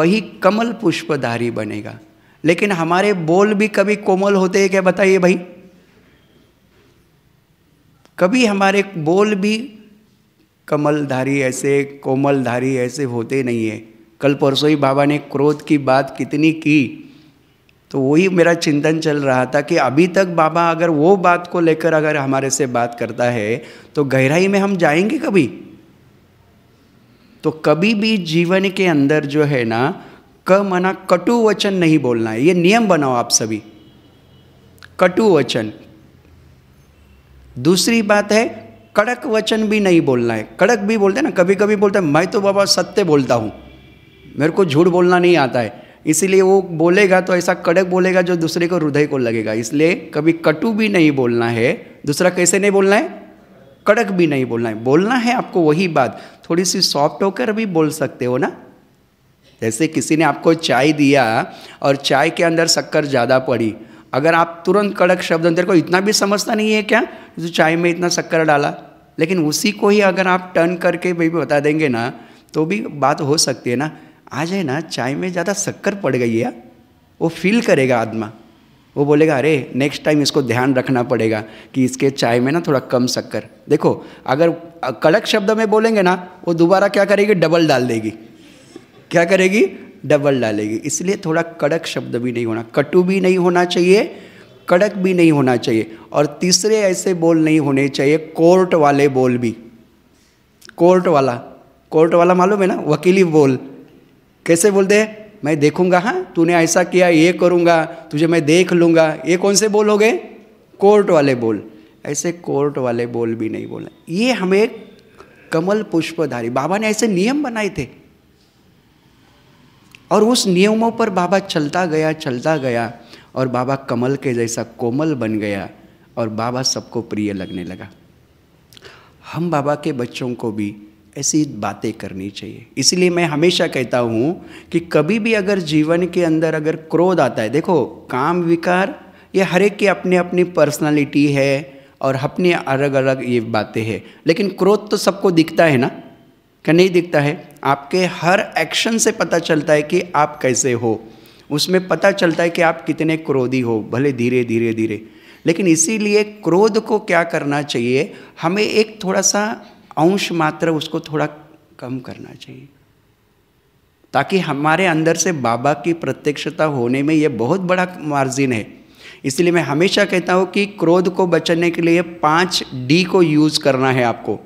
वही कमल पुष्पधारी बनेगा लेकिन हमारे बोल भी कभी कोमल होते हैं क्या बताइए भाई कभी हमारे बोल भी कमलधारी ऐसे कोमलधारी ऐसे होते नहीं है कल परसों ही बाबा ने क्रोध की बात कितनी की तो वही मेरा चिंतन चल रहा था कि अभी तक बाबा अगर वो बात को लेकर अगर हमारे से बात करता है तो गहराई में हम जाएंगे कभी तो कभी भी जीवन के अंदर जो है ना क मना कटु वचन नहीं बोलना है ये नियम बनाओ आप सभी कटु वचन दूसरी बात है कड़क वचन भी नहीं बोलना है कड़क भी बोलते हैं ना कभी कभी बोलते हैं मैं तो बाबा सत्य बोलता हूँ मेरे को झूठ बोलना नहीं आता है इसीलिए वो बोलेगा तो ऐसा कड़क बोलेगा जो दूसरे को हृदय को लगेगा इसलिए कभी कटु भी नहीं बोलना है दूसरा कैसे नहीं बोलना है कड़क भी नहीं बोलना है बोलना है आपको वही बात थोड़ी सी सॉफ्ट होकर भी बोल सकते हो ना जैसे किसी ने आपको चाय दिया और चाय के अंदर शक्कर ज़्यादा पड़ी अगर आप तुरंत कड़क शब्द अंदर को इतना भी समझता नहीं है क्या जो चाय में इतना शक्कर डाला लेकिन उसी को ही अगर आप टर्न करके भाई बता देंगे ना तो भी बात हो सकती है ना आज है ना चाय में ज़्यादा शक्कर पड़ गई है वो फील करेगा आदमा वो बोलेगा अरे नेक्स्ट टाइम इसको ध्यान रखना पड़ेगा कि इसके चाय में ना थोड़ा कम शक्कर देखो अगर कड़क शब्द में बोलेंगे ना वो दोबारा क्या करेगी डबल डाल देगी क्या करेगी डबल डालेगी इसलिए थोड़ा कड़क शब्द भी नहीं होना कटु भी नहीं होना चाहिए कड़क भी नहीं होना चाहिए और तीसरे ऐसे बोल नहीं होने चाहिए कोर्ट वाले बोल भी कोर्ट वाला कोर्ट वाला मालूम है ना वकीली बोल कैसे बोलते हैं मैं देखूंगा हाँ तूने ऐसा किया ये करूँगा तुझे मैं देख लूंगा ये कौन से बोल हो गए कोर्ट वाले बोल ऐसे कोर्ट वाले बोल भी नहीं बोले ये हमें कमल पुष्पधारी बाबा ने ऐसे नियम बनाए थे और उस नियमों पर बाबा चलता गया चलता गया और बाबा कमल के जैसा कोमल बन गया और बाबा सबको प्रिय लगने लगा हम बाबा के बच्चों को भी ऐसी बातें करनी चाहिए इसलिए मैं हमेशा कहता हूँ कि कभी भी अगर जीवन के अंदर अगर क्रोध आता है देखो काम विकार ये हर एक की अपनी अपनी पर्सनालिटी है और अपनी अलग अलग ये बातें हैं लेकिन क्रोध तो सबको दिखता है ना क्या नहीं दिखता है आपके हर एक्शन से पता चलता है कि आप कैसे हो उसमें पता चलता है कि आप कितने क्रोधी हो भले धीरे धीरे धीरे लेकिन इसीलिए क्रोध को क्या करना चाहिए हमें एक थोड़ा सा अंश मात्र उसको थोड़ा कम करना चाहिए ताकि हमारे अंदर से बाबा की प्रत्यक्षता होने में ये बहुत बड़ा मार्जिन है इसलिए मैं हमेशा कहता हूँ कि क्रोध को बचने के लिए पाँच डी को यूज़ करना है आपको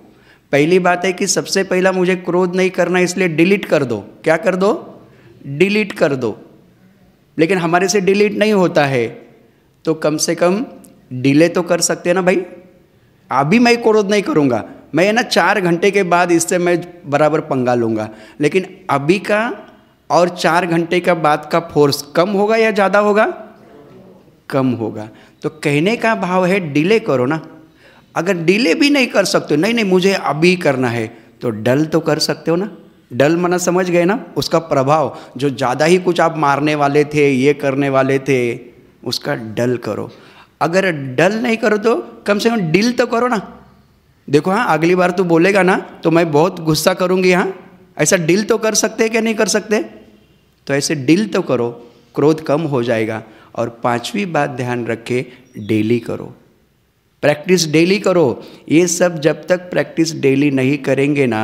पहली बात है कि सबसे पहला मुझे क्रोध नहीं करना इसलिए डिलीट कर दो क्या कर दो डिलीट कर दो लेकिन हमारे से डिलीट नहीं होता है तो कम से कम डिले तो कर सकते हैं ना भाई अभी मैं क्रोध नहीं करूँगा मैं ना चार घंटे के बाद इससे मैं बराबर पंगा लूँगा लेकिन अभी का और चार घंटे का बाद का फोर्स कम होगा या ज़्यादा होगा कम होगा तो कहने का भाव है डिले करो ना अगर डिले भी नहीं कर सकते नहीं नहीं मुझे अभी करना है तो डल तो कर सकते हो ना डल मना समझ गए ना उसका प्रभाव जो ज़्यादा ही कुछ आप मारने वाले थे ये करने वाले थे उसका डल करो अगर डल नहीं करो तो कम से कम डील तो करो ना देखो हाँ अगली बार तू बोलेगा ना तो मैं बहुत गुस्सा करूँगी हाँ ऐसा डील तो कर सकते हैं क्या नहीं कर सकते तो ऐसे डील तो करो क्रोध कम हो जाएगा और पांचवी बात ध्यान रखे डेली करो प्रैक्टिस डेली करो ये सब जब तक प्रैक्टिस डेली नहीं करेंगे ना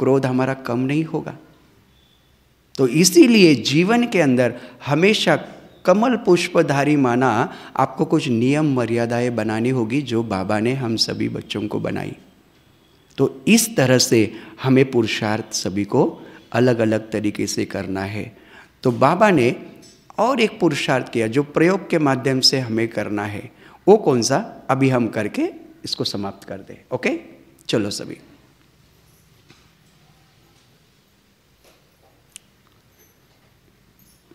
क्रोध हमारा कम नहीं होगा तो इसीलिए जीवन के अंदर हमेशा कमल पुष्पधारी माना आपको कुछ नियम मर्यादाएं बनानी होगी जो बाबा ने हम सभी बच्चों को बनाई तो इस तरह से हमें पुरुषार्थ सभी को अलग अलग तरीके से करना है तो बाबा ने और एक पुरुषार्थ किया जो प्रयोग के माध्यम से हमें करना है वो कौन सा अभी हम करके इसको समाप्त कर दें ओके चलो सभी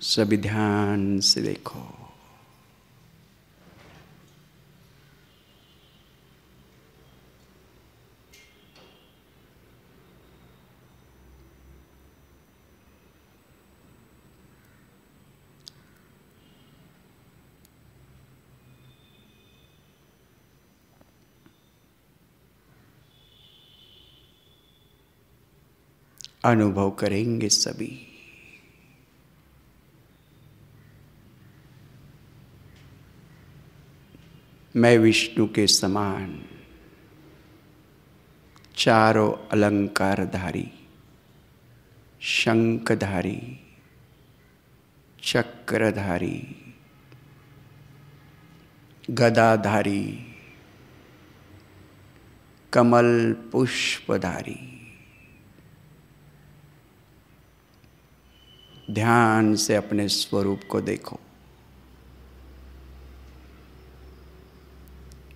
सभी ध्यान से देखो अनुभव करेंगे सभी मैं विष्णु के समान चारों अलंकारधारी शंखधारी चक्रधारी गदाधारी कमल पुष्पधारी ध्यान से अपने स्वरूप को देखो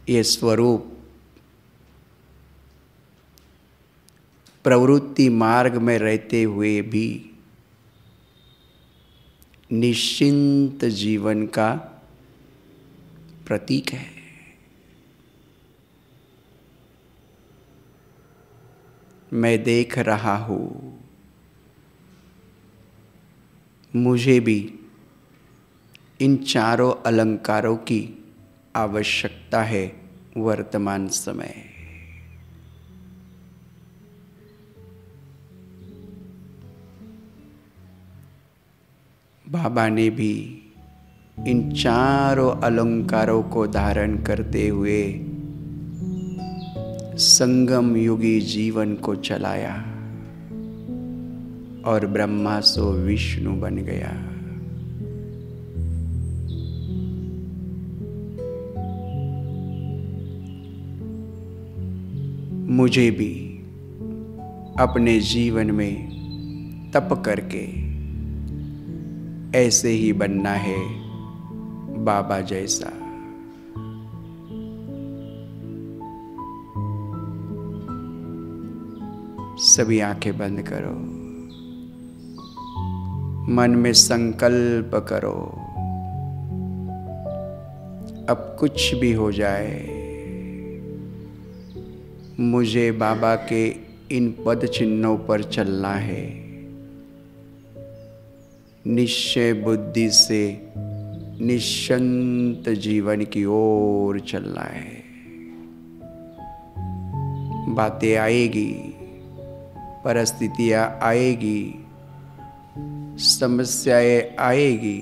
ये स्वरूप प्रवृत्ति मार्ग में रहते हुए भी निश्चिंत जीवन का प्रतीक है मैं देख रहा हूं मुझे भी इन चारों अलंकारों की आवश्यकता है वर्तमान समय बाबा ने भी इन चारों अलंकारों को धारण करते हुए संगम युगी जीवन को चलाया और ब्रह्मा सो विष्णु बन गया मुझे भी अपने जीवन में तप करके ऐसे ही बनना है बाबा जैसा सभी आंखें बंद करो मन में संकल्प करो अब कुछ भी हो जाए मुझे बाबा के इन पद चिन्हों पर चलना है निश्चय बुद्धि से निश्चंत जीवन की ओर चलना है बातें आएगी परिस्थितियां आएगी समस्याएं आएगी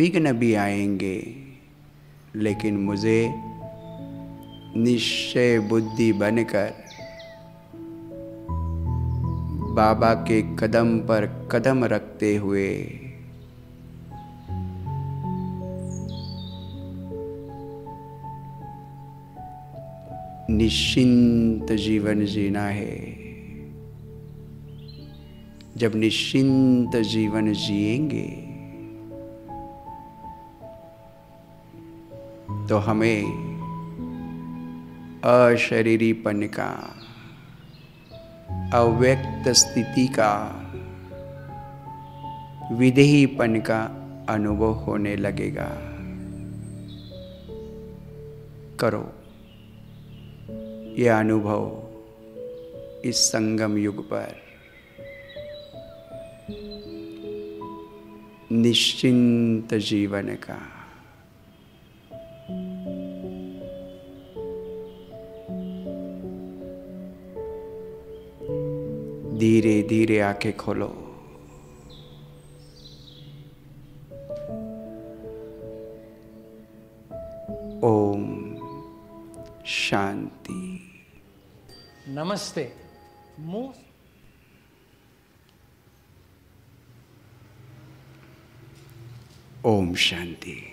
विघ्न भी आएंगे लेकिन मुझे निश्चय बुद्धि बनकर बाबा के कदम पर कदम रखते हुए निश्चिंत जीवन जीना है जब निश्चिंत जीवन जिएंगे तो हमें अशरीरीपन का अव्यक्त स्थिति का विदेहीपन का अनुभव होने लगेगा करो यह अनुभव इस संगम युग पर निश्चिंत जीवन का धीरे धीरे आंखें खोलो ओम शांति नमस्ते ओम शांति